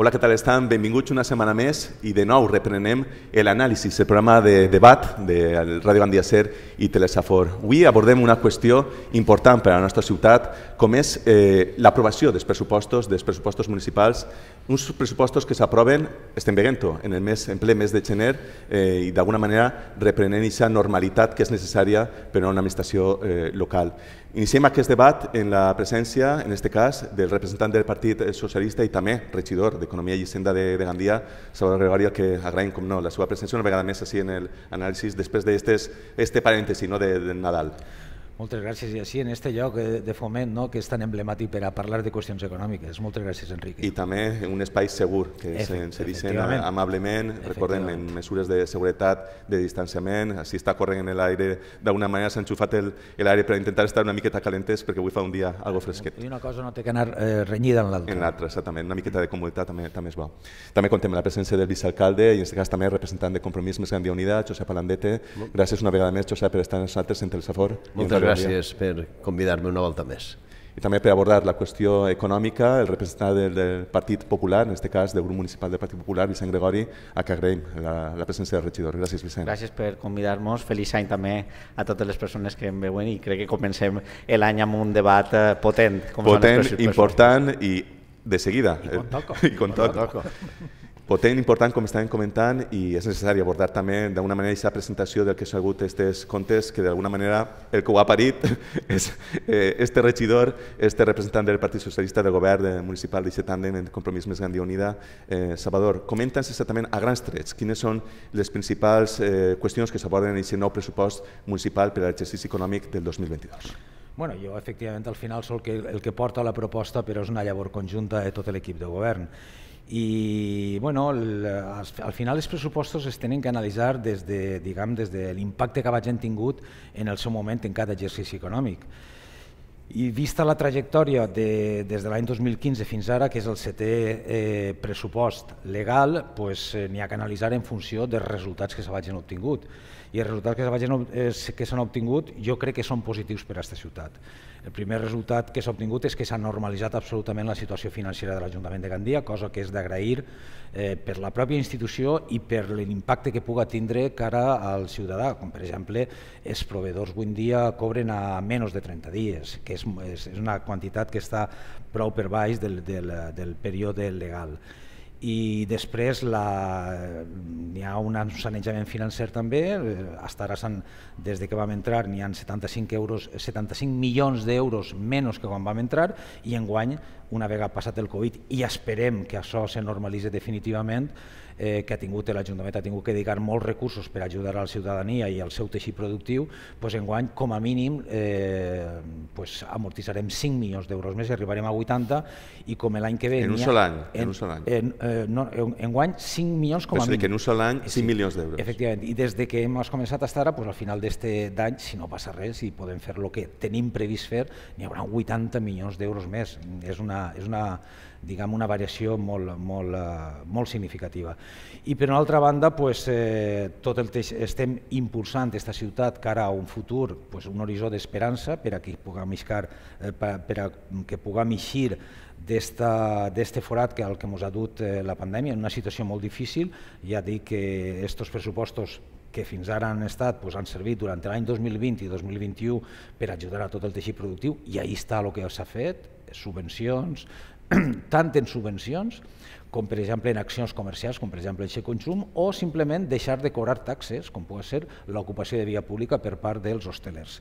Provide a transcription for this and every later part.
Hola, què tal estan? Benvinguts una setmana més i de nou reprenem l'anàlisi, el programa de debat de Ràdio Gandia Ser i Telesafor. Avui abordem una qüestió important per a la nostra ciutat, com és eh, l'aprovació dels pressupostos, dels pressupostos municipals uns pressupostos que s'aproven, estem veient-ho, en, el mes, en ple mes de gener eh, i d'alguna manera reprenent aquesta normalitat que és necessària per a una administració eh, local. Iniciem aquest debat en la presència, en aquest cas, del representant del Partit Socialista i també regidor d'Economia i Hisenda de, de Gandia, Salvador Gregori, que agraïm, com no, la seva presència una vegada més així en l'anàlisi després d'aquest este parèntesi no, de, Nadal. Moltes gràcies. I així, en aquest lloc de foment no, que és tan emblemàtic per a parlar de qüestions econòmiques. Moltes gràcies, Enric. I també un espai segur, que Efect, se, se amablement, recordem, en mesures de seguretat, de distanciament, si està corrent en l'aire, d'alguna manera s'ha enxufat l'aire per intentar estar una miqueta calentes perquè avui fa un dia algo fresquet. I una cosa no té que anar eh, renyida en l'altra. En l'altra, exactament. Una miqueta de comoditat també, també és bo. També contem la presència del vicealcalde i en aquest cas també representant de Compromís Més Dia Unida, Josep Palandete. Gràcies una vegada més, Josep, per estar amb nosaltres entre el Moltes gràcies gràcies per convidar-me una volta més. I també per abordar la qüestió econòmica, el representant del Partit Popular, en aquest cas del grup municipal del Partit Popular, Vicent Gregori, a que agraïm la, la presència del regidor. Gràcies, Vicent. Gràcies per convidar-nos. Feliç any també a totes les persones que em veuen i crec que comencem l'any amb un debat eh, potent. Com potent, important i de seguida. I con toco. I con toco. I con toco potent, important, com estàvem comentant, i és necessari abordar també d'alguna manera aquesta presentació del que s'ha hagut aquests contes, que d'alguna manera el que ho ha parit és eh, este regidor, este representant del Partit Socialista del Govern eh, Municipal d'Ixet Tàndem en Compromís Més Gran Unida. Eh, Salvador, comenta'ns exactament a grans trets quines són les principals eh, qüestions que s'aborden en aquest nou pressupost municipal per a l'exercici econòmic del 2022. Bueno, jo efectivament al final sóc el que, el que porta la proposta, però és una llavor conjunta de tot l'equip de govern i bueno, el, al final els pressupostos es tenen que analitzar des de, diguem, des de l'impacte que vagin tingut en el seu moment en cada exercici econòmic. I vista la trajectòria de, des de l'any 2015 fins ara, que és el setè eh, pressupost legal, pues, eh, ha que analitzar en funció dels resultats que s'hagin obtingut. I els resultats eh, que s'han obtingut jo crec que són positius per a aquesta ciutat. El primer resultat que s'ha obtingut és que s'ha normalitzat absolutament la situació financera de l'Ajuntament de Gandia, cosa que és d'agrair eh, per la pròpia institució i per l'impacte que puga tindre cara al ciutadà, com per exemple els proveedors avui dia cobren a menys de 30 dies, que és és, és, és una quantitat que està prou per baix del, del, del període legal i després la, hi ha un sanejament financer també, eh, hasta ara des de que vam entrar n'hi han 75, euros, 75 milions d'euros menys que quan vam entrar i enguany, una vegada passat el Covid, i esperem que això se normalitzi definitivament, eh, que ha tingut eh, l'Ajuntament ha tingut que dedicar molts recursos per ajudar a la ciutadania i al seu teixit productiu, doncs enguany com a mínim eh, pues, amortitzarem 5 milions d'euros més i arribarem a 80 i com l'any que ve... En un sol any. En, en un sol any. En, eh, no, en, enguany 5 milions com a mínim. que en un sol any 5 sí, milions d'euros. Efectivament, i des de que hem començat a estar ara, al final d'aquest any, si no passa res i si podem fer el que tenim previst fer, n'hi haurà 80 milions d'euros més. És una, és una diguem, una variació molt, molt, eh, molt significativa. I per una altra banda, pues, eh, tot el estem impulsant aquesta ciutat cara a un futur, pues, un horitzó d'esperança per a que puguem, iscar, eh, per, per a que puguem eixir d'aquest forat que al que ens ha dut eh, la pandèmia, en una situació molt difícil. Ja dic que aquests pressupostos que fins ara han estat, doncs, han servit durant l'any 2020 i 2021 per ajudar a tot el teixit productiu, i ahir està el que s'ha fet, subvencions, tant en subvencions com per exemple en accions comercials, com per exemple el consum, o simplement deixar de cobrar taxes, com pot ser l'ocupació de via pública per part dels hostelers.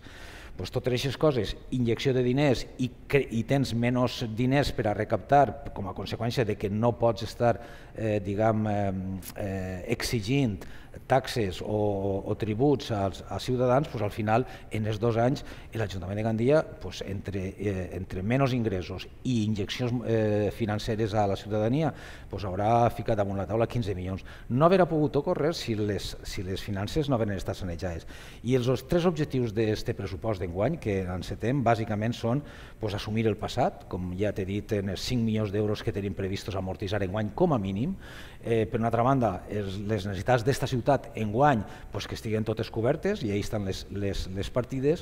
Pues totes aquestes coses, injecció de diners i, i tens menys diners per a recaptar com a conseqüència de que no pots estar eh, diguem, eh, eh exigint taxes o, o tributs als, als ciutadans, pues, doncs, al final, en els dos anys, l'Ajuntament de Gandia, pues, doncs, entre, eh, entre menys ingressos i injeccions eh, financeres a la ciutadania, pues, doncs, haurà ficat damunt la taula 15 milions. No haurà pogut ocórrer si les, si les finances no haurien estat sanejades. I els, els tres objectius d'aquest pressupost d'enguany, que encetem, bàsicament són pues, assumir el passat, com ja t'he dit, en els 5 milions d'euros que tenim previstos amortitzar enguany com a mínim, tenim. Eh, per una altra banda, es, les necessitats d'esta ciutat guany pues, que estiguen totes cobertes i ahí estan les, les, les partides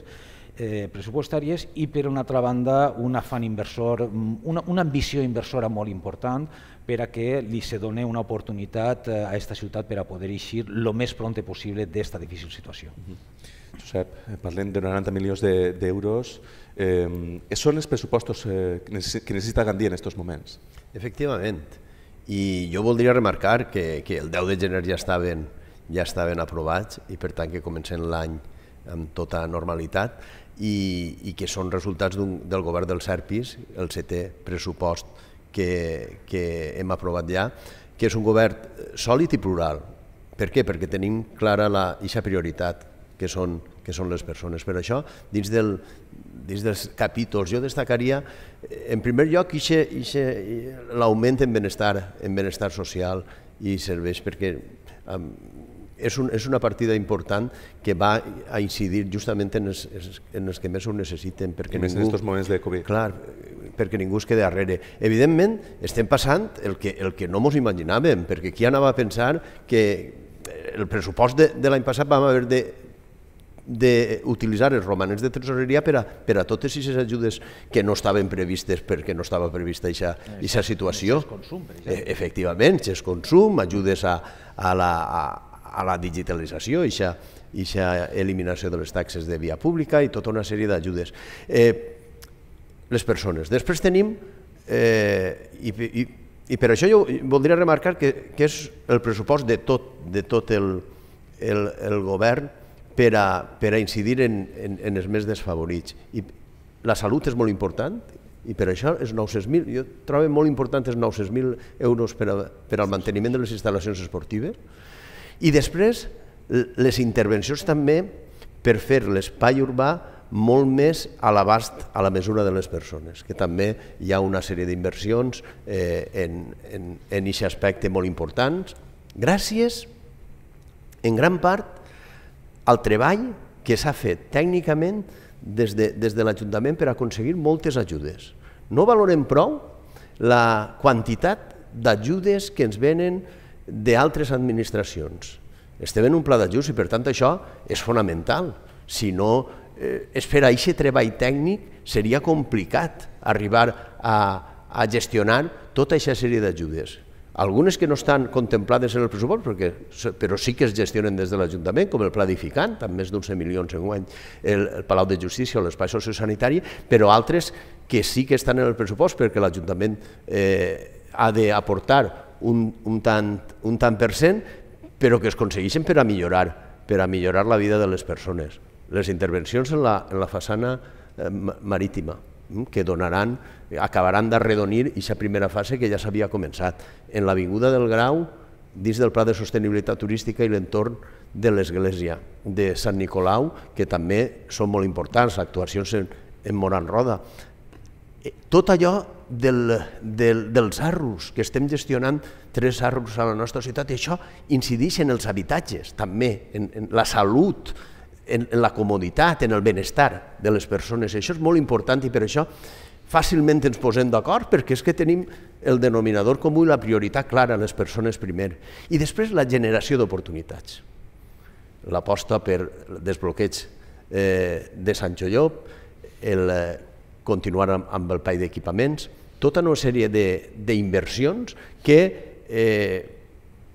eh, pressupostàries i per una altra banda un afan inversor, mm, una, una ambició inversora molt important per a que li se doni una oportunitat eh, a aquesta ciutat per a poder eixir el més pront possible d'esta difícil situació. Mm -hmm. Josep, parlem de 90 milions d'euros. De, eh, són els pressupostos eh, que necessita Gandia en aquests moments? Efectivament. I jo voldria remarcar que, que el 10 de gener ja estaven, ja estaven aprovats i per tant que comencen l'any amb tota normalitat i, i que són resultats del govern del SERPIS, el setè pressupost que, que hem aprovat ja, que és un govern sòlid i plural. Per què? Perquè tenim clara la, prioritat que són, que són les persones. Per això, dins, del, dins dels capítols, jo destacaria, eh, en primer lloc, l'augment en benestar, en benestar social i serveis, perquè um, és, un, és una partida important que va a incidir justament en els, en els que més ho necessiten. Perquè ningú, en aquests moments de Covid. Clar, perquè ningú es quedi darrere. Evidentment, estem passant el que, el que no ens imaginàvem, perquè qui anava a pensar que el pressupost de, de l'any passat vam haver de d'utilitzar els romanents de tresoreria per a, per a totes aquestes ajudes que no estaven previstes perquè no estava prevista aquesta situació. Consum, e Efectivament, és consum, ajudes a, a, la, a, a la digitalització, aquesta eliminació de les taxes de via pública i tota una sèrie d'ajudes. Eh, les persones. Després tenim, eh, i, i, i per això jo voldria remarcar que, que és el pressupost de tot, de tot el, el, el govern per a, per a incidir en, en, en els més desfavorits. I la salut és molt important i per això és 900.000, jo trobo molt important els 900.000 euros per, a, per al manteniment de les instal·lacions esportives i després les intervencions també per fer l'espai urbà molt més a l'abast, a la mesura de les persones, que també hi ha una sèrie d'inversions eh, en, en, en aquest aspecte molt importants, gràcies en gran part al treball que s'ha fet tècnicament des de, des de l'Ajuntament per aconseguir moltes ajudes. No valorem prou la quantitat d'ajudes que ens venen d'altres administracions. Estem en un pla d'ajuts i, per tant, això és fonamental. Si no eh, es fer a aquest treball tècnic, seria complicat arribar a, a gestionar tota aquesta sèrie d'ajudes algunes que no estan contemplades en el pressupost, perquè, però sí que es gestionen des de l'Ajuntament, com el Pla Edificant, amb més d'11 milions en guany, el, el Palau de Justícia o l'espai sociosanitari, però altres que sí que estan en el pressupost perquè l'Ajuntament eh, ha d'aportar un, un, tant, un tant per cent, però que es aconsegueixen per a millorar, per a millorar la vida de les persones. Les intervencions en la, en la façana eh, marítima, mm, que donaran acabaran redonir aquesta primera fase que ja s'havia començat. En l'Avinguda del Grau, dins del Pla de Sostenibilitat Turística i l'entorn de l'Església de Sant Nicolau, que també són molt importants, actuacions en, en Moran Roda. Eh, tot allò del, del, dels arros, que estem gestionant tres arros a la nostra ciutat, i això incideix en els habitatges, també, en, en la salut, en, en la comoditat, en el benestar de les persones. Això és molt important i per això fàcilment ens posem d'acord perquè és que tenim el denominador comú i la prioritat clara a les persones primer. I després la generació d'oportunitats. L'aposta per desbloqueig eh, de Sancho Llop, el eh, continuar amb, amb el pai d'equipaments, tota una sèrie d'inversions que eh,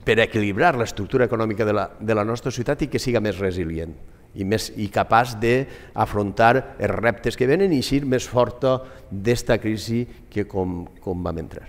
per equilibrar l'estructura econòmica de la, de la nostra ciutat i que siga més resilient i, més, i capaç d'afrontar els reptes que venen i ser més forta d'esta crisi que com, com vam entrar.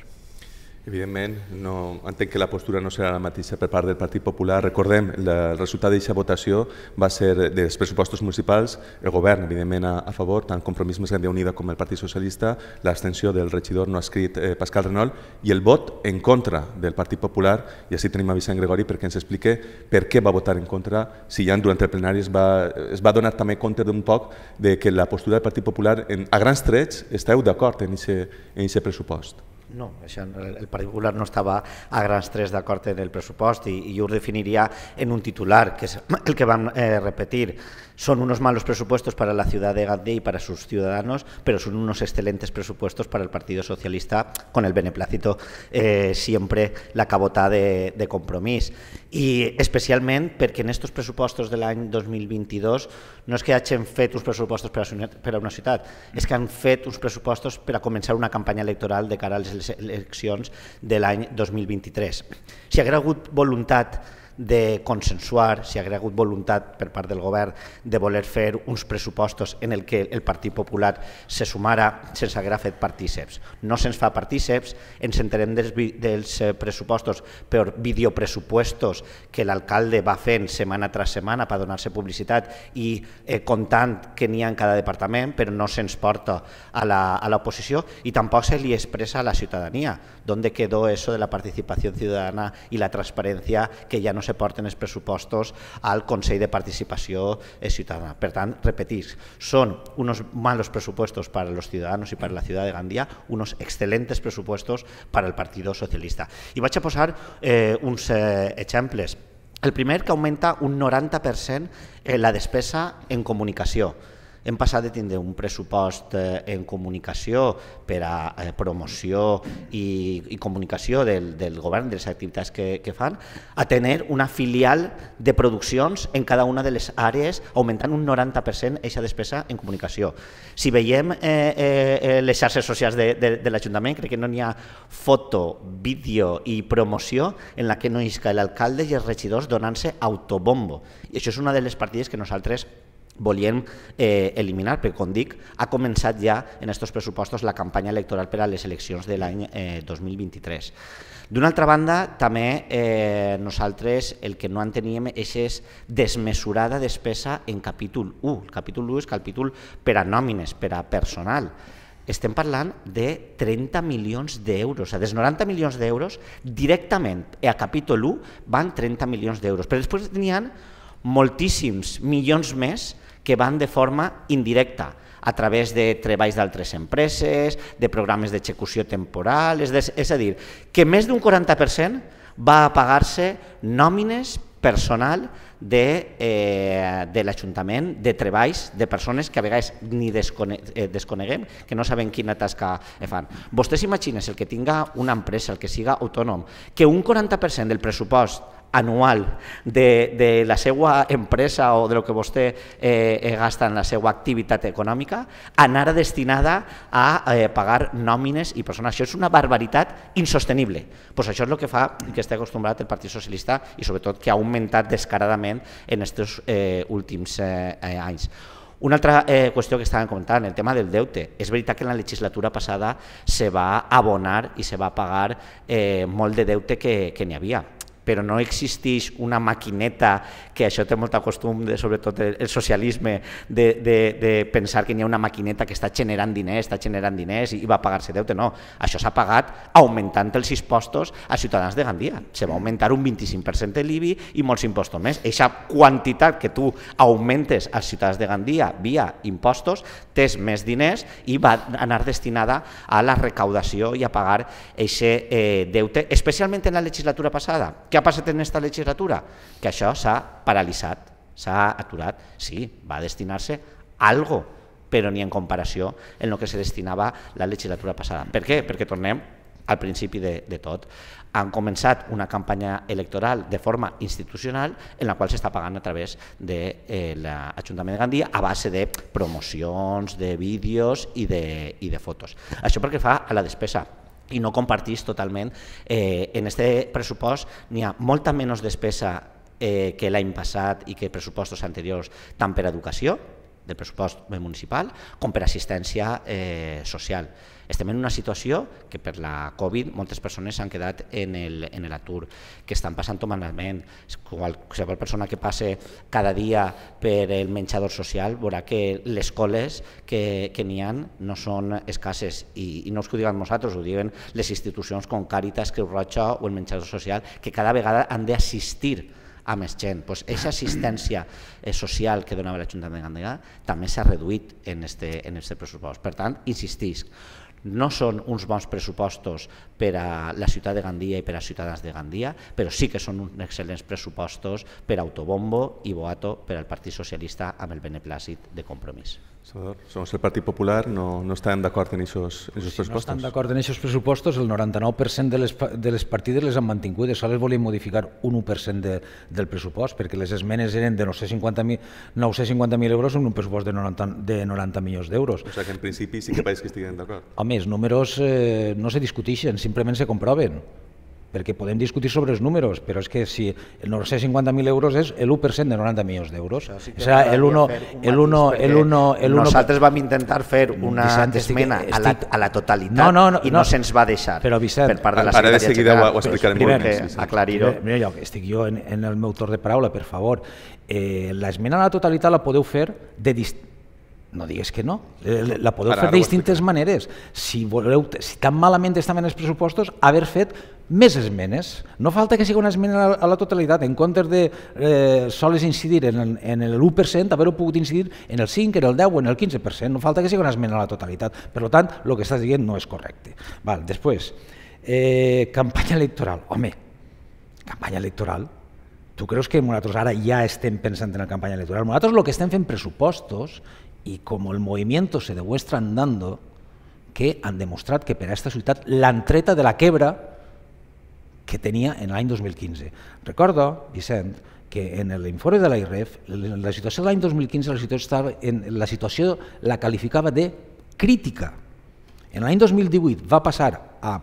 Evidentment, no, entenc que la postura no serà la mateixa per part del Partit Popular. Recordem, la, el resultat d'aquesta votació va ser dels pressupostos municipals, el govern, evidentment, a, a favor, tant Compromís més Grande Unida com el Partit Socialista, l'abstenció del regidor no escrit eh, Pascal Renol i el vot en contra del Partit Popular, i així tenim a Vicent Gregori perquè ens explique per què va votar en contra, si ja durant el plenari es va, es va donar també compte d'un poc de que la postura del Partit Popular, en, a grans trets, esteu d'acord en aquest pressupost. No, això, el Partit Popular no estava a grans tres d'acord en el pressupost i, i ho definiria en un titular, que és el que vam eh, repetir. Son unos malos presupuestos para la ciudad de Gandía y para sus ciudadanos, pero son unos excelentes presupuestos para el Partido Socialista con el beneplácito eh, siempre la cabota de, de compromís. I especialment perquè en aquests pressupostos de l'any 2022 no és que hagin fet uns pressupostos per a, una ciutat, és que han fet uns pressupostos per a començar una campanya electoral de cara a les eleccions de l'any 2023. Si hubiera hagut voluntat de consensuar, si hagués ha hagut voluntat per part del govern de voler fer uns pressupostos en el que el Partit Popular se sumara sense haver fet partíceps. No se'ns fa partíceps, ens enterem dels, dels eh, pressupostos per videopressupostos que l'alcalde va fent setmana tras setmana per donar-se publicitat i eh, comptant que n'hi ha en cada departament, però no se'ns porta a l'oposició i tampoc se li expressa a la ciutadania. d'on quedó eso de la participació ciutadana i la transparència que ja no se porten els pressupostos al Consell de Participació eh, Ciutadana. Per tant, repetir, són uns malos per als ciutadans i per a la ciutat de Gandia, uns excel·lents pressupostos per al Partit Socialista. I vaig a posar eh, uns eh, exemples. El primer que augmenta un 90% eh, la despesa en comunicació. Hem passat de tindre un pressupost eh, en comunicació per a eh, promoció i, i comunicació del, del govern, de les activitats que, que fan, a tenir una filial de produccions en cada una de les àrees, augmentant un 90% aquesta despesa en comunicació. Si veiem eh, eh, eh, les xarxes socials de, de, de l'Ajuntament, crec que no n'hi ha foto, vídeo i promoció en la que no isca l'alcalde i els regidors donant-se autobombo. I això és una de les partides que nosaltres volíem eh, eliminar, perquè com dic, ha començat ja en aquests pressupostos la campanya electoral per a les eleccions de l'any eh, 2023. D'una altra banda, també eh, nosaltres el que no en teníem és desmesurada despesa en capítol 1. El capítol 1 és capítol per a nòmines, per a personal. Estem parlant de 30 milions d'euros, o sigui, dels 90 milions d'euros directament a capítol 1 van 30 milions d'euros, però després n'hi ha moltíssims milions més que van de forma indirecta, a través de treballs d'altres empreses, de programes d'execució temporal, és, de, és a dir, que més d'un 40% va a pagar-se nòmines personal de, eh, de l'Ajuntament, de treballs, de persones que a vegades ni descone eh, desconeguem, que no sabem quina tasca eh, fan. Vostès imagines el que tinga una empresa, el que siga autònom, que un 40% del pressupost anual de, de la seva empresa o de lo que vostè eh, eh gasta en la seva activitat econòmica anara destinada a eh, pagar nòmines i persones. Això és una barbaritat insostenible. Pues això és el que fa que està acostumbrat el Partit Socialista i sobretot que ha augmentat descaradament en aquests eh, últims eh, eh, anys. Una altra eh, qüestió que estàvem comentant, el tema del deute. És veritat que en la legislatura passada se va abonar i se va pagar eh, molt de deute que, que n'hi havia. pero no existís una maquineta que això té molt costum, de, sobretot el socialisme, de, de, de pensar que hi ha una maquineta que està generant diners, està generant diners i, i va pagar-se deute. No, això s'ha pagat augmentant els impostos a ciutadans de Gandia. Se va augmentar un 25% de l'IBI i molts impostos més. Eixa quantitat que tu augmentes als ciutadans de Gandia via impostos, tens més diners i va anar destinada a la recaudació i a pagar eixe eh, deute, especialment en la legislatura passada. Què ha passat en aquesta legislatura? Que això s'ha paralitzat, s'ha aturat. Sí, va destinar-se algo, però ni en comparació en el que se destinava la legislatura passada. Per què? Perquè tornem al principi de, de tot. Han començat una campanya electoral de forma institucional en la qual s'està pagant a través de eh, l'Ajuntament de Gandia a base de promocions, de vídeos i de, i de fotos. Això perquè fa a la despesa i no compartís totalment. Eh, en este pressupost n'hi ha molta menys despesa eh, que l'any passat i que pressupostos anteriors, tant per educació, del pressupost municipal, com per assistència eh, social. Estem en una situació que per la Covid moltes persones s'han quedat en l'atur, que estan passant tot malament. Qualsevol persona que passe cada dia per el menjador social veurà que les coles que, que n'hi han no són escasses i, i no us ho diguem nosaltres, ho diuen les institucions com Càritas, Creu Roja o el menjador social, que cada vegada han d'assistir assistir a més gent. Pues, aquesta assistència eh, social que donava l'Ajuntament de Gandegà també s'ha reduït en este, en este pressupost. Per tant, insistisc, no són uns bons pressupostos per a la ciutat de Gandia i per a ciutadans de Gandia, però sí que són uns excel·lents pressupostos per a Autobombo i Boato per al Partit Socialista amb el beneplàcit de compromís. Salvador, segons el Partit Popular no, no estan d'acord en aquests pressupostos. Si no estan d'acord en aquests pressupostos, el 99% de les, de les partides les han mantingut, i sols volien modificar un 1% de, del pressupost, perquè les esmenes eren de 950.000 euros en un pressupost de 90, de 90 milions d'euros. O sigui que en principi sí que pareix que estiguen d'acord. Home, els números eh, no se discuteixen, simplement se comproven perquè podem discutir sobre els números, però és que si el 950.000 euros és l'1% de 90 milions d'euros. Sí Serà el 1, el 1, el 1, el 1... Nosaltres vam intentar fer mm, una Vicent, esmena estic... a, la, a la totalitat no, no, no, i no, no se'ns va deixar però, Vicent, per part de la Secretaria de seguida General. Ho, ho explicarem primer, molt bé. Sí, Aclarir-ho. Mira, jo, estic jo en, en el meu torn de paraula, per favor. Eh, L'esmena a la totalitat la podeu fer de distància no digues que no. Eh, la podeu ara, fer de distintes maneres. Si, voleu, si tan malament estaven els pressupostos, haver fet més esmenes. No falta que sigui una esmena a la totalitat, en comptes de eh, soles incidir en, el, en l'1%, haver-ho pogut incidir en el 5, en el 10 o en el 15%. No falta que sigui una esmena a la totalitat. Per tant, el que estàs dient no és correcte. Val, després, eh, campanya electoral. Home, campanya electoral, tu creus que nosaltres ara ja estem pensant en la campanya electoral? Nosaltres el que estem fent pressupostos i com el moviment se demuestra andando, que han demostrat que per a aquesta ciutat l'han treta de la quebra que tenia en l'any 2015. Recordo, Vicent, que en l'informe de l'AIREF, la situació de l'any 2015, la situació, estava en, la situació la qualificava de crítica. En l'any 2018 va passar a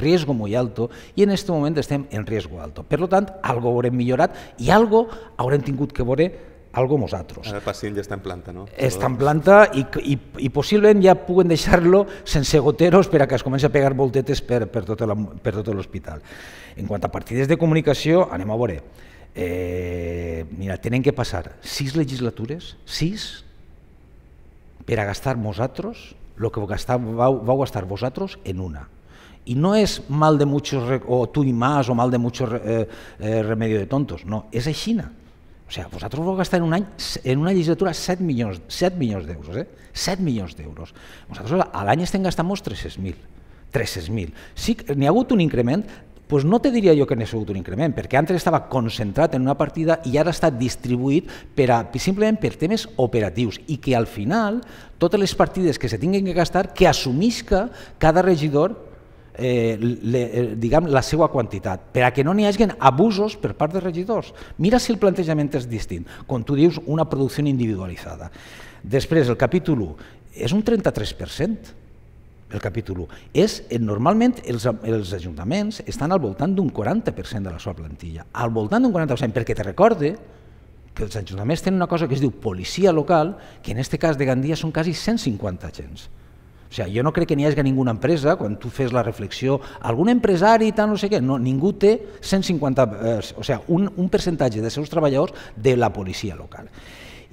riesgo muy alto i en aquest moment estem en riesgo alto. Per tant, algo haurem millorat i algo haurem tingut que veure algo nosaltres. Ah, el pacient ja està en planta, no? Està en planta i, i, i possiblement ja puguen deixar-lo sense goteros per a que es comenci a pegar voltetes per, per tot l'hospital. En quant a partides de comunicació, anem a veure. Eh, mira, tenen que passar sis legislatures, sis, per a gastar vosaltres el que gastar, vau, vau gastar vosaltres en una. Y no es mal de muchos, o tú y más, o mal de muchos eh, eh, remedio de tontos, no, es de China. O sigui, vosaltres vau gastar en un any, en una legislatura, 7 milions, 7 milions d'euros, eh? 7 milions d'euros. Nosaltres a l'any estem gastant molts 300.000. 300.000. Sí, n'hi ha hagut un increment, doncs no te diria jo que n'hi ha hagut un increment, perquè antes estava concentrat en una partida i ara està distribuït per a, simplement per temes operatius i que al final totes les partides que se tinguin que gastar que assumisca cada regidor eh, le, eh, diguem, la seva quantitat, per a que no n'hi hagin abusos per part dels regidors. Mira si el plantejament és distint, com tu dius, una producció individualitzada. Després, el capítol 1, és un 33% el capítol 1. És, eh, normalment els, els ajuntaments estan al voltant d'un 40% de la seva plantilla, al voltant d'un 40%, perquè te recorde que els ajuntaments tenen una cosa que es diu policia local, que en aquest cas de Gandia són quasi 150 agents. O sigui, jo no crec que n'hi hagi ninguna empresa, quan tu fes la reflexió, algun empresari i tal, no sé què, no, ningú té 150, eh, o sigui, un, un percentatge de seus treballadors de la policia local.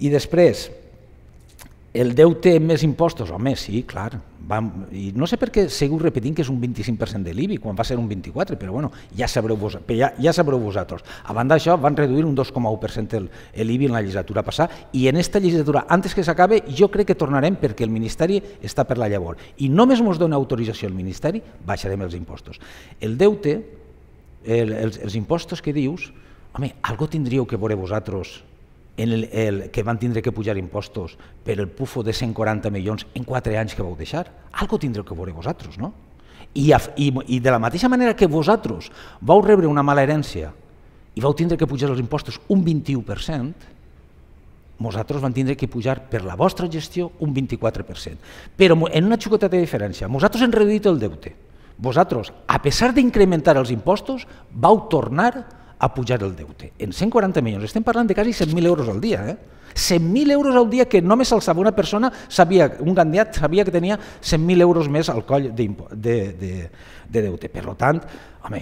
I després, el deute més impostos, home, sí, clar. Vam, I no sé per què seguiu repetint que és un 25% de l'IBI, quan va ser un 24%, però bueno, ja sabreu, vos, ja, ja sabreu vosaltres. A banda d'això, van reduir un 2,1% l'IBI en la legislatura passada, i en aquesta legislatura, antes que s'acabe, jo crec que tornarem perquè el Ministeri està per la llavor. I només ens dona autorització el Ministeri, baixarem els impostos. El deute, el, els, els impostos que dius, home, algo tindríeu que veure vosaltres en el, el, que van tindre que pujar impostos per el pufo de 140 milions en 4 anys que vau deixar, algo tindreu que veure vosaltres, no? I, a, i, I de la mateixa manera que vosaltres vau rebre una mala herència i vau tindre que pujar els impostos un 21%, nosaltres vam tindre que pujar per la vostra gestió un 24%. Però en una xicoteta de diferència, nosaltres hem reduït el deute. Vosaltres, a pesar d'incrementar els impostos, vau tornar a pujar el deute. En 140 milions, estem parlant de quasi 100.000 euros al dia, eh? 100.000 euros al dia que només el sabia una persona, sabia, un candidat sabia que tenia 100.000 euros més al coll de, de, de deute. Per tant, home,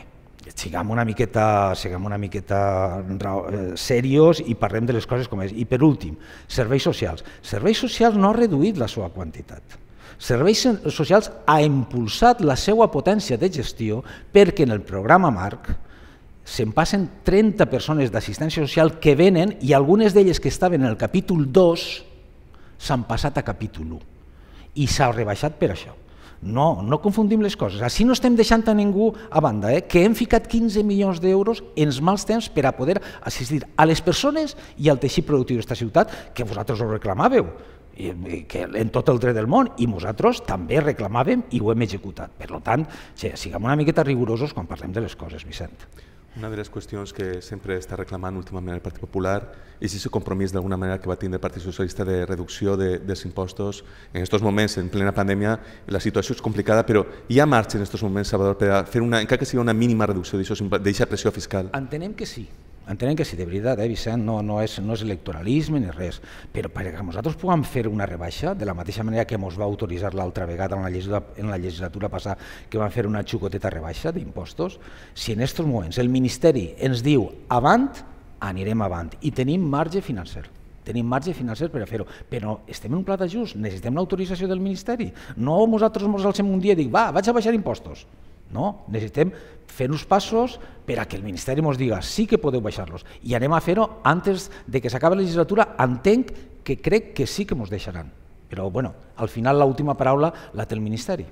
siguem una miqueta, siguem una miqueta eh, serios i parlem de les coses com és. I per últim, serveis socials. Serveis socials no ha reduït la seva quantitat. Serveis socials ha impulsat la seva potència de gestió perquè en el programa Marc, se'n passen 30 persones d'assistència social que venen i algunes d'elles que estaven en el capítol 2 s'han passat a capítol 1 i s'ha rebaixat per això. No, no confundim les coses. Així no estem deixant a ningú a banda, eh? que hem ficat 15 milions d'euros en els mals temps per a poder assistir a les persones i al teixit productiu d'aquesta ciutat, que vosaltres ho reclamàveu, que en tot el dret del món, i nosaltres també reclamàvem i ho hem executat. Per tant, siguem una miqueta rigorosos quan parlem de les coses, Vicent. Una de les qüestions que sempre està reclamant últimament el Partit Popular és aquest compromís d'alguna manera que va tindre el Partit Socialista de reducció de, dels impostos. En aquests moments, en plena pandèmia, la situació és complicada, però hi ha marxa en aquests moments, Salvador, per fer una, encara que sigui una mínima reducció d'aquesta pressió fiscal? Entenem que sí, Entenem que sí, de veritat, eh, Vicent, no, no, és, no és electoralisme ni res, però perquè nosaltres puguem fer una rebaixa, de la mateixa manera que ens va autoritzar l'altra vegada en la, legislatura, en la legislatura passada que van fer una xucoteta rebaixa d'impostos, si en aquests moments el Ministeri ens diu avant, anirem avant i tenim marge financer tenim marge financer per a fer-ho, però estem en un pla d'ajust, necessitem l'autorització del Ministeri, no nosaltres ens alcem un dia i dic va, vaig a baixar impostos, no? Necessitem fer uns passos per a que el Ministeri ens diga sí que podeu baixar-los i anem a fer-ho antes de que s'acabi la legislatura. Entenc que crec que sí que ens deixaran, però bueno, al final l'última paraula la té el Ministeri.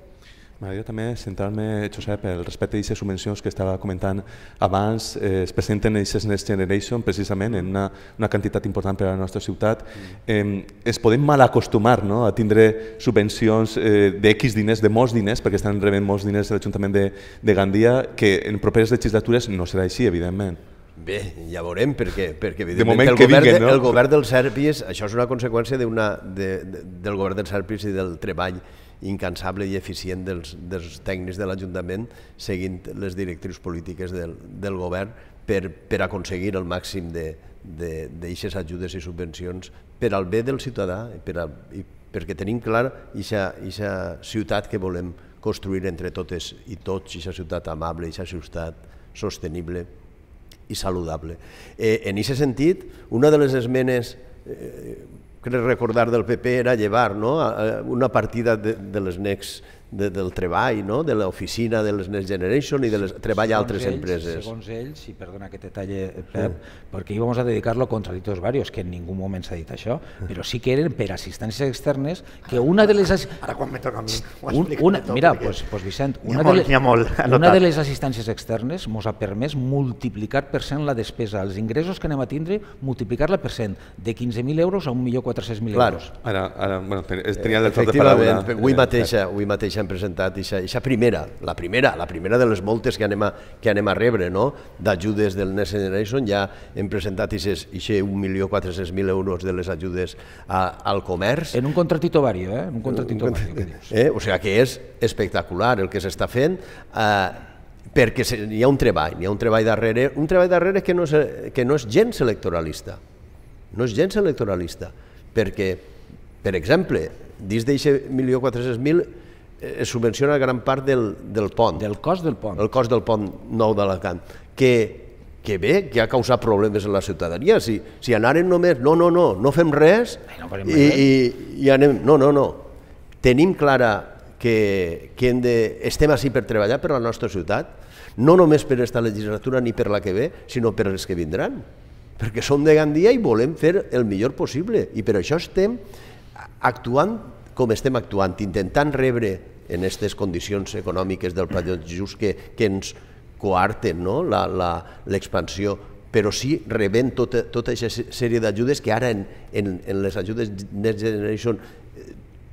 M'agradaria també centrar-me, Josep, el respecte a aquestes subvencions que estava comentant abans. Eh, es presenten aquestes Next Generation, precisament, en una, una quantitat important per a la nostra ciutat. Eh, es podem mal acostumar no? a tindre subvencions eh, d'X diners, de molts diners, perquè estan rebent molts diners de l'Ajuntament de, de Gandia, que en properes legislatures no serà així, evidentment. Bé, ja veurem, perquè, perquè evidentment de el, govern, vinguin, no? el govern dels serpis, això és una conseqüència una, de, de, del govern dels serpis i del treball incansable i eficient dels, dels tècnics de l'Ajuntament seguint les directrius polítiques del, del govern per, per aconseguir el màxim d'aixes ajudes i subvencions per al bé del ciutadà i, per a, i perquè tenim clar aquesta ciutat que volem construir entre totes i tots, aquesta ciutat amable, aquesta ciutat sostenible, i saludable. Eh, en aquest sentit, una de les esmenes eh, crec recordar del PP era llevar no? una partida de, de les NECs de, del treball, no? de l'oficina de les Next Generation i de les, a altres ells, empreses. Segons ells, i perdona que te talle, eh, Pep, sí. perquè íbamos a dedicarlo contra contradictors varios, que en ningú moment s'ha dit això, però sí que eren per assistències externes que una de les... Ara quan me toca a mi, ho un, una, tot, Mira, perquè... pues, pues, Vicent, una, molt, de, les, molt, una de les assistències externes ens ha permès multiplicar per cent la despesa, els ingressos que anem a tindre, multiplicar-la per cent, de 15.000 euros a 1.400.000 euros. ara, ara bueno, eh, tenia el eh, del de paraula. Avui mateixa, avui mateixa s'han presentat aquesta primera, la primera, la primera de les moltes que anem a, que anem a rebre, no? d'ajudes del Next Generation, ja hem presentat aquest 1.400.000 euros de les ajudes a, al comerç. En un contratito vario, eh? En un contratito vario, que dius. Eh? O sigui que és espectacular el que s'està fent. Eh, perquè hi ha un treball, hi ha un treball darrere, un treball darrere que no és, que no és gens electoralista, no és gens electoralista, perquè, per exemple, dins d'aquest Eh, es subvenciona gran part del, del pont. Del cost del pont. El cost del pont nou d'Alacant, que, que bé, que ha causat problemes en la ciutadania. Si, si anaren només, no, no, no, no fem res, Ai, no i, res. I, i anem, no, no, no. Tenim clara que, que hem de, estem així per treballar per la nostra ciutat, no només per aquesta legislatura ni per la que ve, sinó per les que vindran. Perquè som de Gandia i volem fer el millor possible i per això estem actuant com estem actuant, intentant rebre en aquestes condicions econòmiques del Pla de Just que, que ens coarten no? l'expansió, però sí rebent tota, tota aquesta sèrie d'ajudes que ara en, en, en les ajudes Next Generation eh,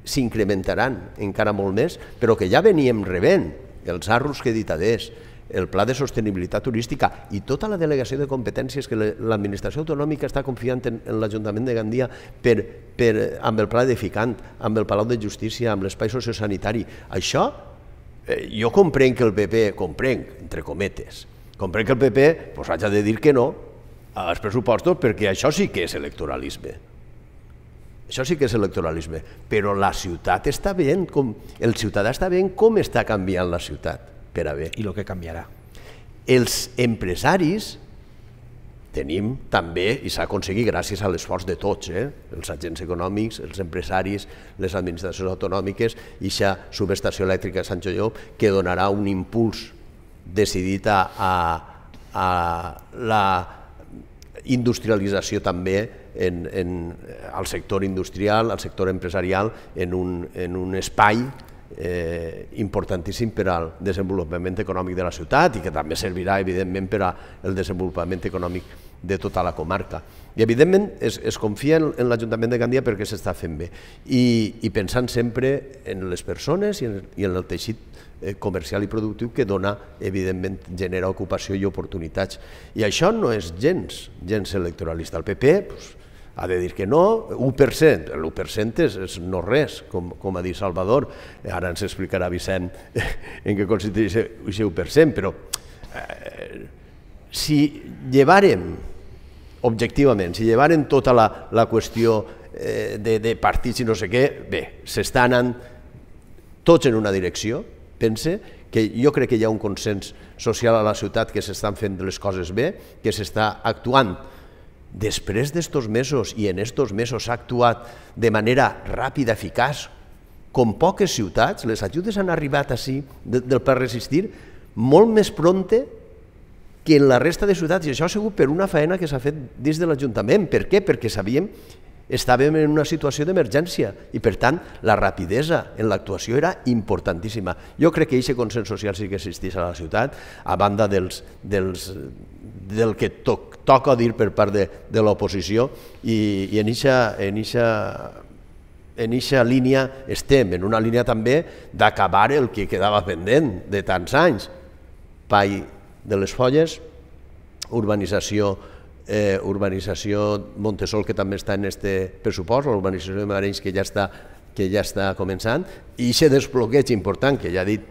s'incrementaran encara molt més, però que ja veníem rebent, els arros que he dit adés, el Pla de Sostenibilitat Turística i tota la delegació de competències que l'administració autonòmica està confiant en, en l'Ajuntament de Gandia per, per, amb el Pla Edificant, amb el Palau de Justícia, amb l'espai sociosanitari. Això eh, jo comprenc que el PP, comprenc, entre cometes, comprenc que el PP pues, haig de dir que no als pressupostos perquè això sí que és electoralisme. Això sí que és electoralisme, però la ciutat està veient com, el ciutadà està veient com està canviant la ciutat per a bé. I el que canviarà. Els empresaris tenim també, i s'ha aconseguit gràcies a l'esforç de tots, eh? els agents econòmics, els empresaris, les administracions autonòmiques, i aquesta subestació elèctrica de Sant Joió, que donarà un impuls decidit a, a, a la industrialització també en, en, al sector industrial, al sector empresarial, en un, en un espai eh, importantíssim per al desenvolupament econòmic de la ciutat i que també servirà, evidentment, per al desenvolupament econòmic de tota la comarca. I, evidentment, es, es confia en, en l'Ajuntament de Gandia perquè s'està fent bé I, i pensant sempre en les persones i en, i en el teixit eh, comercial i productiu que dona, evidentment, genera ocupació i oportunitats. I això no és gens, gens electoralista. El PP, doncs, ha de dir que no, 1%, l'1% és, és no res, com, com ha dit Salvador, ara ens explicarà Vicent en què consisteix aquest 1%, però eh, si llevarem, objectivament, si llevarem tota la, la qüestió eh, de, de partits i no sé què, bé, s'estan anant tots en una direcció, pense, que jo crec que hi ha un consens social a la ciutat que s'estan fent les coses bé, que s'està actuant després d'estos mesos i en estos mesos s'ha actuat de manera ràpida, eficaç, com poques ciutats, les ajudes han arribat així de, del per resistir molt més prompte que en la resta de ciutats, i això ha sigut per una feina que s'ha fet dins de l'Ajuntament. Per què? Perquè sabíem estàvem en una situació d'emergència i, per tant, la rapidesa en l'actuació era importantíssima. Jo crec que aquest consens social sí que existís a la ciutat, a banda dels, dels, del que toc, toca dir per part de, de l'oposició i, i en eixa, en eixa en línia estem, en una línia també d'acabar el que quedava pendent de tants anys. Pai de les Folles, urbanització, eh, urbanització Montesol, que també està en aquest pressupost, l'urbanització de Marenys, que ja està, que ja està començant, i aquest desbloqueig important, que ja ha dit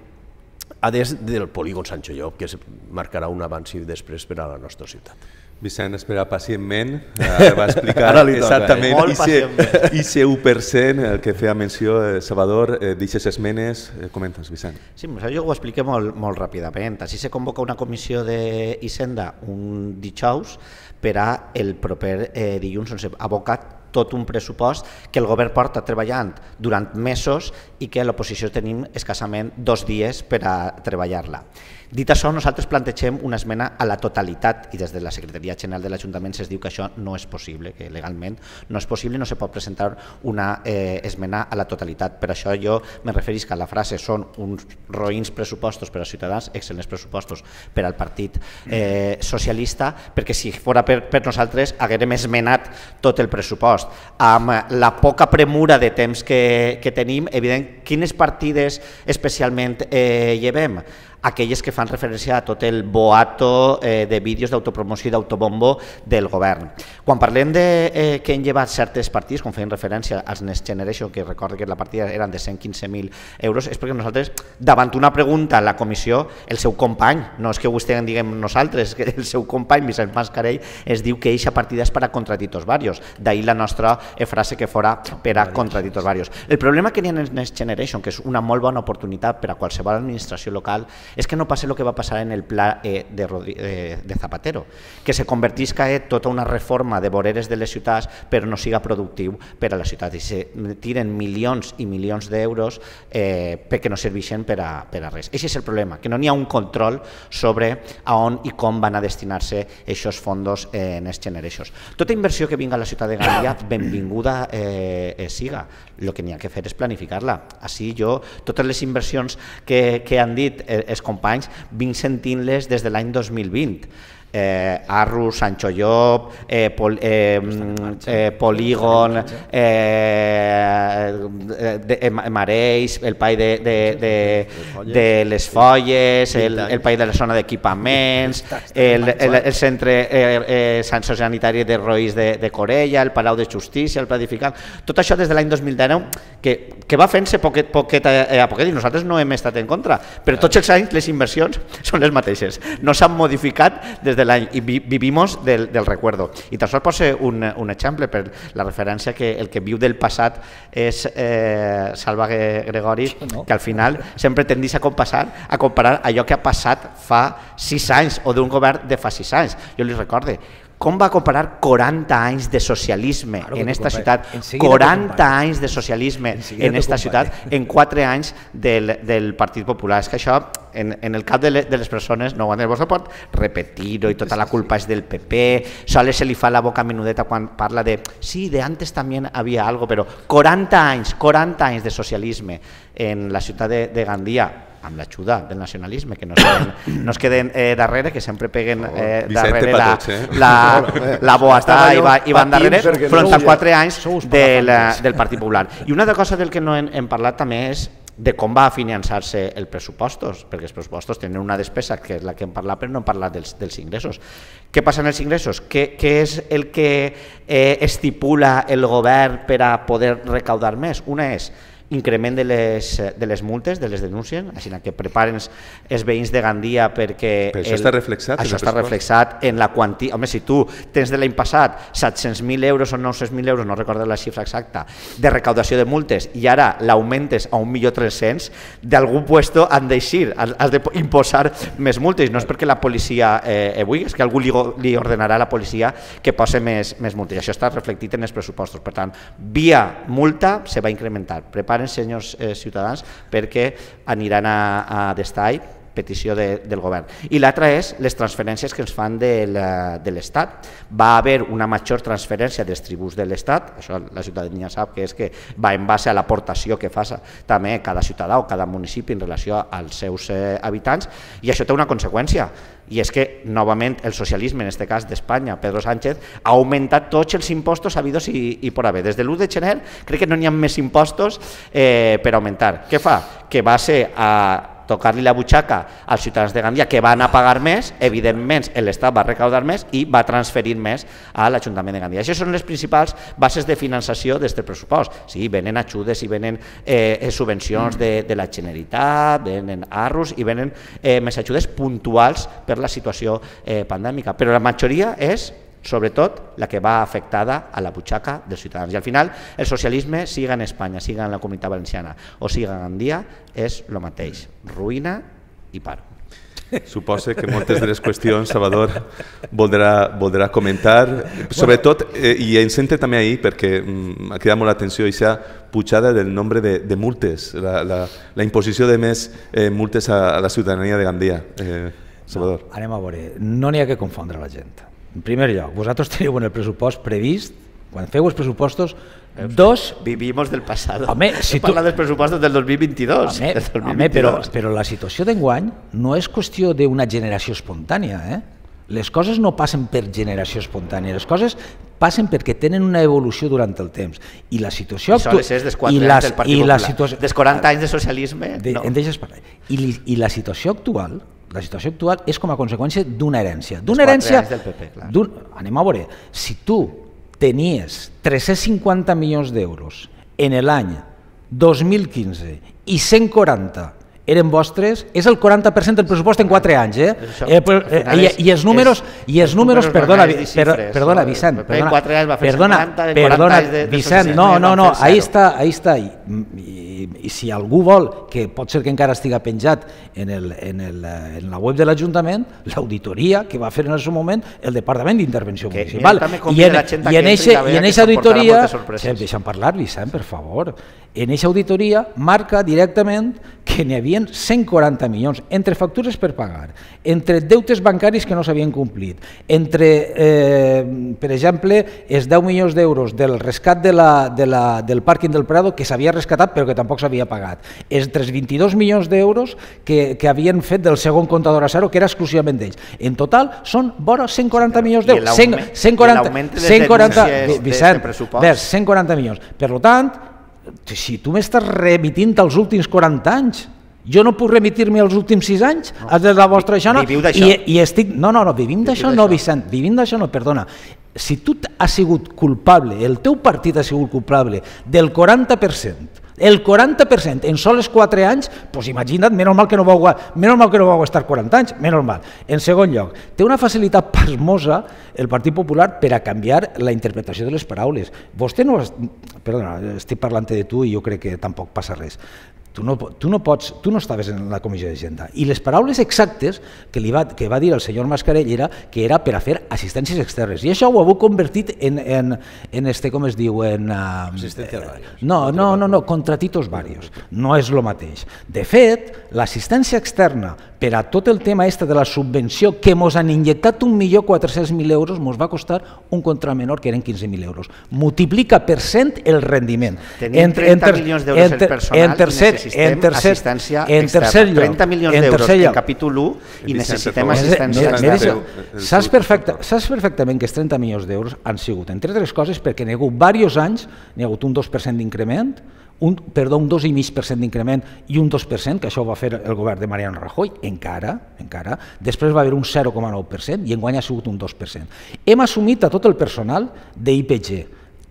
a des del polígon Sancho Llop, que es marcarà un abans i després per a la nostra ciutat. Vicent espera pacientment, eh, va explicar toca, eh? exactament eh? i ser 1% el que feia menció eh, Salvador, eh, deixes esmenes, eh, comenta'ns Vicent. Sí, jo ho expliqué molt, molt ràpidament. Així se convoca una comissió d'Hisenda un dijous per a el proper eh, dilluns on s'aboca tot un pressupost que el govern porta treballant durant mesos i que l'oposició tenim escassament dos dies per a treballar-la. Dit això, nosaltres plantegem una esmena a la totalitat i des de la Secretaria General de l'Ajuntament es diu que això no és possible, que legalment no és possible, no se pot presentar una eh, esmena a la totalitat. Per això jo me referís que la frase són uns roïns pressupostos per als ciutadans, excel·lents pressupostos per al Partit eh, Socialista, perquè si fora per, per nosaltres haguérem esmenat tot el pressupost. Amb la poca premura de temps que, que tenim, evident, quines partides especialment eh, llevem? aquelles que fan referència a tot el boato eh, de vídeos d'autopromoció i d'autobombo del govern. Quan parlem de eh, que han llevat certes partides, com feien referència als Next Generation, que recordo que la partida eren de 115.000 euros, és perquè nosaltres, davant una pregunta a la comissió, el seu company, no és que ho estiguem diguem nosaltres, que el seu company, Vicent Mascarell, es diu que eixa partida és per a contratitos varios, d'ahir la nostra eh, frase que fora per a contratitos varios. El problema que hi ha en Next Generation, que és una molt bona oportunitat per a qualsevol administració local, és que no passe el que va passar en el pla eh, de, Rodri eh, de, Zapatero, que se convertisca en eh, tota una reforma de voreres de les ciutats però no siga productiu per a la ciutat i se tiren milions i milions d'euros eh, perquè no serveixen per a, per a res. Aquest és el problema, que no n'hi ha un control sobre a on i com van a destinar-se aquests fons eh, en aquests generacions. Tota inversió que vinga a la ciutat de Gandia, benvinguda eh, eh, siga. El que n'hi ha que fer és planificar-la. Així jo, totes les inversions que, que han dit eh, companys, vinc sentint-les des de l'any 2020 eh, Arru, Sancho Job, eh, pol, eh, mm, eh, Polígon, eh, eh, eh Mareis, el país de, de, de, de, les Folles, el, el país de la zona d'equipaments, el, el, el centre eh, eh, sanitari de Roís de, de Corella, el Palau de Justícia, el Planificant, tot això des de l'any 2019 que, que va fent-se poquet, poquet a, eh, a poquet i nosaltres no hem estat en contra, però tots els anys les inversions són les mateixes, no s'han modificat des de de l'any i vi, vivimos del, del recuerdo. I tan sols posa un, un exemple per la referència que el que viu del passat és eh, Salva Gregori, no. que al final sempre tendís a compassar, a comparar allò que ha passat fa sis anys o d'un govern de fa sis anys. Jo li recorde, com va comparar 40 anys de socialisme claro en esta ciutat, 40 anys de socialisme en, en esta ciutat en 4 anys del, del Partit Popular. És que això, en, en el cap de, le, de les persones, no ho el vostre pot repetir-ho i tota la culpa és del PP, sols se li fa la boca menudeta quan parla de sí, de antes també havia algo, però 40 anys, 40 anys de socialisme en la ciutat de, de Gandia, amb l'ajuda del nacionalisme, que no es queden, no es queden eh, darrere, que sempre peguen eh, darrere la, eh. la, eh. la boatà i, va, i van darrere, front a quatre anys del, eh, del Partit Popular. I una altra cosa del que no hem, hem parlat també és de com va finançar-se els pressupostos, perquè els pressupostos tenen una despesa que és la que hem parlat, però no hem parlat dels, dels ingressos. Què passa amb els ingressos? Què, què és el que eh, estipula el govern per a poder recaudar més? Una és increment de les, de les multes, de les denúncies, així que preparen els veïns de Gandia perquè... Però això el, està reflexat. Això està reflexat en la quantia... Home, si tu tens de l'any passat 700.000 euros o 900.000 euros, no recordo la xifra exacta, de recaudació de multes i ara l'augmentes a 1.300.000, d'algun puesto han d'eixir, has imposar més multes. No és perquè la policia eh, avui, eh, és que algú li, li ordenarà a la policia que posi més, més multes. això està reflectit en els pressupostos. Per tant, via multa se va incrementar. Preparen els senyors eh, ciutadans perquè aniran a, a destall petició de, del govern. I l'altra és les transferències que ens fan de l'Estat. Va haver una major transferència dels tributs de l'Estat, això la ciutadania sap que és que va en base a l'aportació que fa també cada ciutadà o cada municipi en relació als seus eh, habitants, i això té una conseqüència, i és que, novament, el socialisme, en aquest cas d'Espanya, Pedro Sánchez, ha augmentat tots els impostos habidos i, i por haver. Des de l'1 de gener crec que no n'hi ha més impostos eh, per augmentar. Què fa? Que va ser a tocar-li la butxaca als ciutadans de Gandia que van a pagar més, evidentment l'Estat va recaudar més i va transferir més a l'Ajuntament de Gandia. Això són les principals bases de finançació d'aquest pressupost. Sí, venen ajudes i venen eh, eh, subvencions de, de la Generalitat, venen arros i venen eh, més ajudes puntuals per la situació eh, pandèmica, però la majoria és sobretot la que va afectada a la butxaca dels ciutadans. I al final el socialisme, siga en Espanya, siga en la comunitat valenciana o siga en Gandia, és el mateix, ruïna i paro. Suposo que moltes de les qüestions Salvador voldrà, voldrà comentar, sobretot, eh, i en centre també ahir perquè mm, ha cridat molt l'atenció aquesta pujada del nombre de, de multes, la, la, la imposició de més eh, multes a, a la ciutadania de Gandia. Eh, Salvador. No, anem a veure, no n'hi ha que confondre la gent. En primer lloc, vosaltres teniu un el pressupost previst, quan feu els pressupostos, eh, Dos... Vivimos del passat. Home, si tu... Parla dels pressupostos del 2022. Home, del 2022. home però, però la situació d'enguany no és qüestió d'una generació espontània. Eh? Les coses no passen per generació espontània, les coses passen perquè tenen una evolució durant el temps. I la situació actual... I, des i, la, i la situació... Des 40 anys de socialisme... De, no. deixes I la situació actual la situació actual és com a conseqüència d'una herència. D'una herència... Del PP, clar. Anem a veure, si tu tenies 350 milions d'euros en l'any 2015 i 140 eren vostres, és el 40% del pressupost en 4 anys, eh? Això, eh, eh i, i, els números, és, i els números, perdona, xifres, perdona, Vicent, perdona, 4 anys va fer perdona, 40, 40 anys de, de Vicent, no, no, no, ahí està, ahí està, i, i, i si algú vol, que pot ser que encara estiga penjat en, el, en, el, en la web de l'Ajuntament, l'auditoria que va fer en el seu moment el Departament d'Intervenció Municipal. I en, i en, eixe, i en eixa auditoria, deixa'm parlar, Vicent, per favor, en aquesta auditoria marca directament que n'hi havia 140 milions entre factures per pagar, entre deutes bancaris que no s'havien complit, entre, eh, per exemple, els 10 milions d'euros del rescat de la, de la, del pàrquing del Prado que s'havia rescatat però que tampoc s'havia pagat, entre els 22 milions d'euros que, que havien fet del segon comptador a zero que era exclusivament d'ells. En total són vora 140 milions d'euros. 140, 140, de 140, Vicent, de, 140 milions. Per tant, si tu m'estàs remitint als últims 40 anys, jo no puc remitir-me als últims 6 anys no. de la vostra xona Vi, i, i estic... No, no, no, vivim d'això no, Vicent, vivim d'això no, perdona. Si tu has sigut culpable, el teu partit ha sigut culpable del 40%, el 40% en sols 4 anys, doncs imagina't, menys mal, que no vau, menys mal que no vau estar 40 anys, menys mal. En segon lloc, té una facilitat pasmosa el Partit Popular per a canviar la interpretació de les paraules. Vostè no... Perdona, estic parlant de tu i jo crec que tampoc passa res. Tu no, tu no, pots, tu no estaves en la comissió d'agenda. I les paraules exactes que, li va, que va dir el senyor Mascarell era que era per a fer assistències externes. I això ho heu convertit en, en, en este, com es diu, en... Uh, ah, Assistència eh, de varios. No, no, no, no, contratitos varios. No és el mateix. De fet, l'assistència externa per a tot el tema este de la subvenció que ens han injectat un milió 400.000 euros, ens va costar un contra menor que eren 15.000 euros. Multiplica per cent el rendiment. Tenim en, 30 milions d'euros en personal en tercer, i necessitem en tercer, en tercer externa. 30 milions d'euros en, en capítol 1 i necessitem assistència externa. Saps, saps perfectament que els 30 milions d'euros han sigut, entre altres coses, perquè n'hi ha hagut diversos anys, n'hi ha hagut un 2% d'increment, un, perdó, un 2,5% d'increment i un 2%, que això ho va fer el govern de Mariano Rajoy, en encara, encara. després va haver un 0,9% i enguany ha sigut un 2%. Hem assumit a tot el personal d'IPG,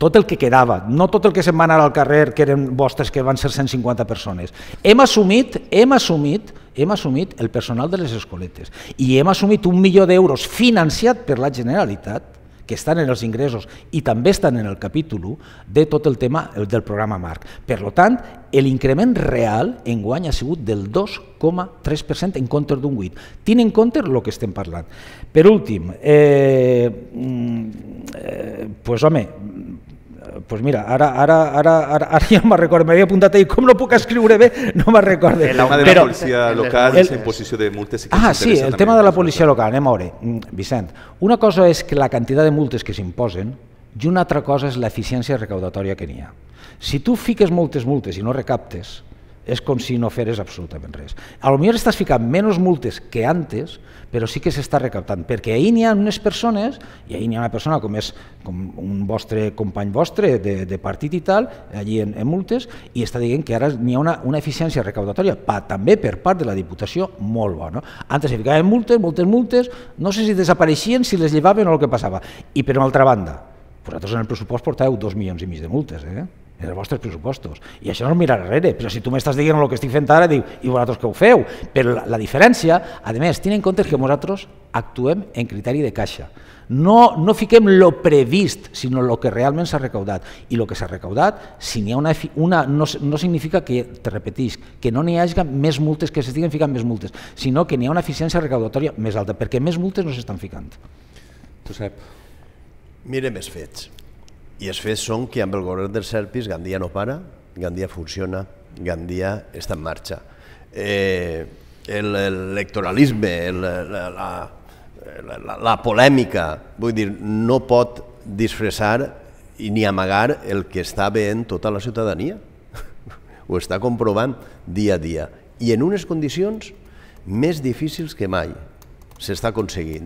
tot el que quedava, no tot el que se'n va anar al carrer, que eren vostres, que van ser 150 persones. Hem assumit, hem assumit, hem assumit el personal de les escoletes i hem assumit un milió d'euros financiat per la Generalitat que estan en els ingressos i també estan en el capítol de tot el tema del programa Marc. Per tant, l'increment real en guany ha sigut del 2,3% en compte d'un 8. Tinc en compte el que estem parlant. Per últim, eh, mm, eh, pues home, pues mira, ara, ara, ara, ara, ara ja no me'n recordo, m'havia apuntat ahir, com no puc escriure bé, no me'n recordo. El tema de la policia local el, en posició de multes... Que ah, sí, el tema de la policia local, anem a veure. Mm, Vicent, una cosa és que la quantitat de multes que s'imposen i una altra cosa és l'eficiència recaudatòria que n'hi ha. Si tu fiques moltes multes i no recaptes, és com si no feres absolutament res. A lo millor estàs ficant menys multes que antes, però sí que s'està recaptant, perquè ahir n'hi ha unes persones, i ahir n'hi ha una persona com és com un vostre company vostre de, de partit i tal, allí en, en multes, i està dient que ara n'hi ha una, una eficiència recaudatòria, pa, també per part de la Diputació, molt bona. Antes s'hi ficaven multes, moltes multes, no sé si desapareixien, si les llevaven o el que passava. I per una altra banda, vosaltres en el pressupost portàveu dos milions i mig de multes, eh? en els vostres pressupostos. I això no es mira enrere, però si tu m'estàs dient el que estic fent ara, diu, i vosaltres què ho feu? Però la, la diferència, a més, tenen en compte que nosaltres actuem en criteri de caixa. No, no fiquem lo previst, sinó lo que realment s'ha recaudat. I lo que s'ha recaudat, si n'hi ha una, una no, no significa que, te repetís, que no n'hi hagi més multes, que s'estiguen ficant més multes, sinó que n'hi ha una eficiència recaudatòria més alta, perquè més multes no s'estan ficant. Josep. Mirem més fets. I els fets són que amb el govern dels Serpis Gandia no para, Gandia funciona, Gandia està en marxa. Eh, L'electoralisme, el, el, la, la, la, la polèmica, vull dir, no pot disfressar i ni amagar el que està veient tota la ciutadania. Ho està comprovant dia a dia. I en unes condicions més difícils que mai s'està aconseguint.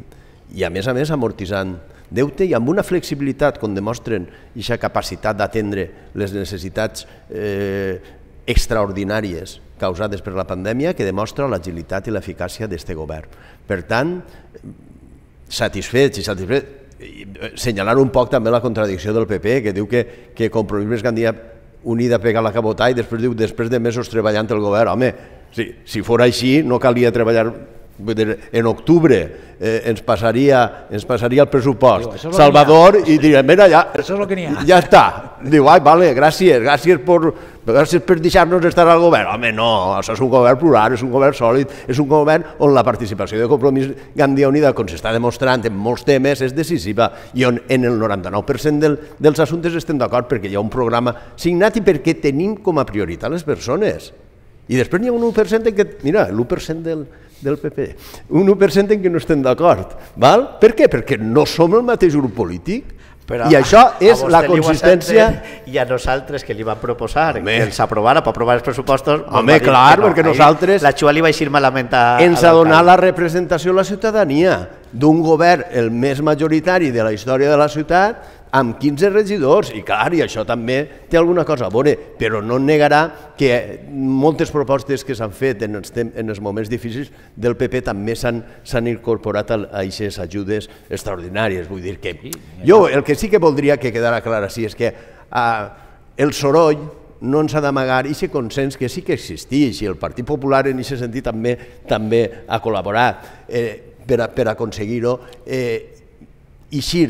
I a més a més amortitzant deute i amb una flexibilitat com demostren i aquesta capacitat d'atendre les necessitats eh, extraordinàries causades per la pandèmia que demostra l'agilitat i l'eficàcia d'aquest govern. Per tant, satisfets i satisfets, eh, senyalar un poc també la contradicció del PP, que diu que, que Compromís Gandia unida pega la cabotà i després diu després de mesos treballant el govern. Home, si, si fos així no calia treballar Vull dir, en octubre eh, ens, passaria, ens passaria el pressupost. Diu, Salvador i diria, mira, ja, Això és lo que ha. ja està. Diu, ai, vale, gràcies, gràcies per, gràcies per deixar-nos estar al govern. Home, no, això és un govern plural, és un govern sòlid, és un govern on la participació de Compromís Gandia Unida, com s'està demostrant en molts temes, és decisiva i on en el 99% del, dels assumptes estem d'acord perquè hi ha un programa signat i perquè tenim com a prioritat les persones. I després n'hi ha un 1% que, mira, l'1% del, del PP. Un 1% en què no estem d'acord. Per què? Perquè no som el mateix grup polític. Però I això és la consistència... I a nosaltres que li van proposar home. que ens aprovara per aprovar els pressupostos... Home, clar, no, perquè nosaltres... La xua li va eixir malament a... Ens ha donat la representació a la ciutadania d'un govern el més majoritari de la història de la ciutat amb 15 regidors, i clar, i això també té alguna cosa a veure, però no negarà que moltes propostes que s'han fet en els, en els moments difícils del PP també s'han incorporat a, aquestes ajudes extraordinàries. Vull dir que jo el que sí que voldria que quedara clar així és que uh, el soroll no ens ha d'amagar aquest consens que sí que existeix i el Partit Popular en aquest sentit també també ha col·laborat eh, per, a, per aconseguir-ho eh, eixir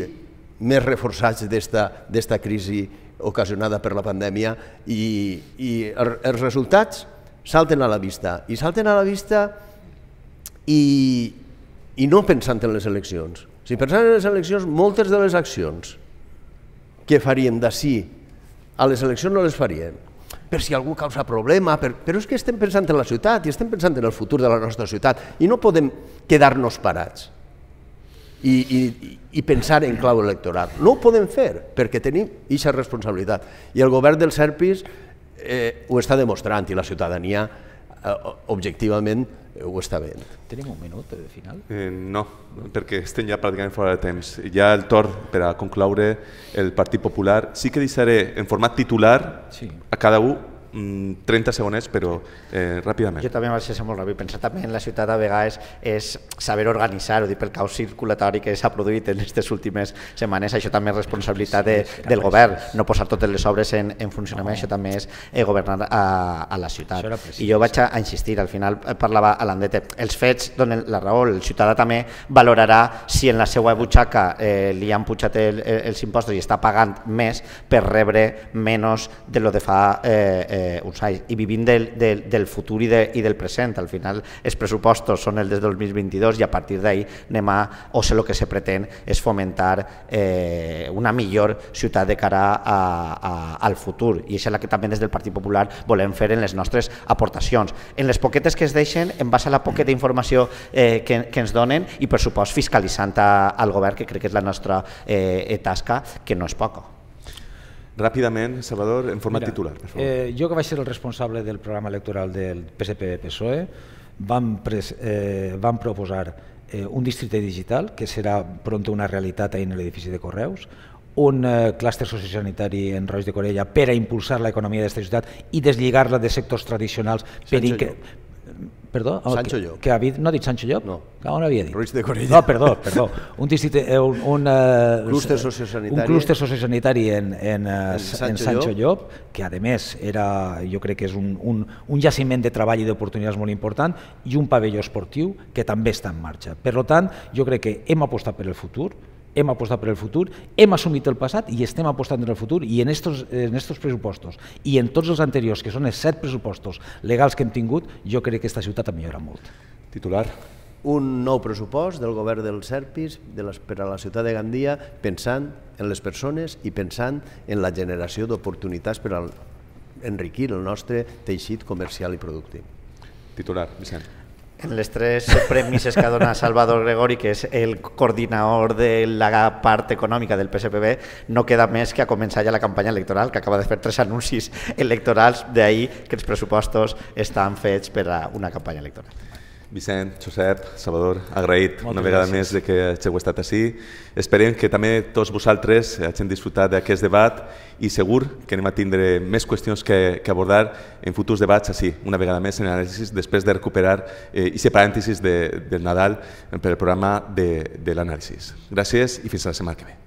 més reforçats d'esta crisi ocasionada per la pandèmia i, i els resultats salten a la vista i salten a la vista i, i no pensant en les eleccions. Si pensant en les eleccions, moltes de les accions que faríem d'ací a les eleccions no les faríem, per si algú causa problema, per... però és que estem pensant en la ciutat i estem pensant en el futur de la nostra ciutat i no podem quedar-nos parats i, i, i pensar en clau electoral. No ho podem fer perquè tenim aquesta responsabilitat. I el govern del Serpis eh, ho està demostrant i la ciutadania eh, objectivament eh, ho està veient. Tenim un minut eh, de final? Eh, no, perquè estem ja pràcticament fora de temps. Ja el torn per a concloure el Partit Popular. Sí que deixaré en format titular sí. a cada un 30 mm, segonets, però eh, ràpidament. Jo també vaig ser molt ràpid. Pensar també en la ciutat a vegades és saber organitzar, ho dic pel caos circulatori que s'ha produït en aquestes últimes setmanes, això també és responsabilitat de, del govern, no posar totes les obres en, en funcionament, això també és eh, governar a, a la ciutat. I jo vaig a insistir, al final eh, parlava a l'Andete, els fets donen la raó, el ciutadà també valorarà si en la seva butxaca eh, li han pujat el, els impostos i està pagant més per rebre menys de lo de fa eh, eh, eh, uns anys i vivim del, del, del futur i, de, i del present. Al final els pressupostos són els del 2022 i a partir d'ahir anem a, o sé el que se pretén és fomentar eh, una millor ciutat de cara a, a, al futur i això és el que també des del Partit Popular volem fer en les nostres aportacions. En les poquetes que es deixen, en base a la poqueta informació eh, que, que ens donen i per supost fiscalitzant a, al govern, que crec que és la nostra eh, tasca, que no és poca. Ràpidament, Salvador, en format Mira, titular. Per favor. Eh, jo que vaig ser el responsable del programa electoral del PSP-PSOE, vam, pres, eh, vam proposar eh, un districte digital, que serà pronta una realitat en l'edifici de Correus, un eh, clúster sociosanitari en Roig de Corella per a impulsar l'economia d'aquesta ciutat i deslligar-la de sectors tradicionals per, Perdó? Sancho Llop. Que, que havia, no ha dit Sancho Llop? No. Que ah, on havia dit? Ruiz de Corella. No, perdó, perdó. Un, districte, eh, un, un, uh, clúster sociosanitari. Un clúster sociosanitari en, en, eh, en, Sancho, en Sancho Llop. Llop, que a més era, jo crec que és un, un, un jaciment de treball i d'oportunitats molt important, i un pavelló esportiu que també està en marxa. Per tant, jo crec que hem apostat per el futur, hem apostat per el futur, hem assumit el passat i estem apostant en el futur i en estos, en estos pressupostos i en tots els anteriors, que són els set pressupostos legals que hem tingut, jo crec que aquesta ciutat ha millorat molt. Titular. Un nou pressupost del govern del Serpis de les, per a la ciutat de Gandia pensant en les persones i pensant en la generació d'oportunitats per al, enriquir el nostre teixit comercial i productiu. Titular, Vicent. En les tres premisses que dona Salvador Gregori, que és el coordinador de la part econòmica del PSPB, no queda més que a començar ja la campanya electoral, que acaba de fer tres anuncis electorals d'ahir que els pressupostos estan fets per a una campanya electoral. Vicent, Josep, Salvador, agraït Moltes una vegada gràcies. més de que heu estat així. Esperem que també tots vosaltres hagin disfrutat d'aquest debat i segur que anem a tindre més qüestions que, que abordar en futurs debats així, una vegada més en anàlisis, després de recuperar eh, i ser parèntesis de, del Nadal per el programa de, de l'anàlisis. Gràcies i fins a la setmana que ve.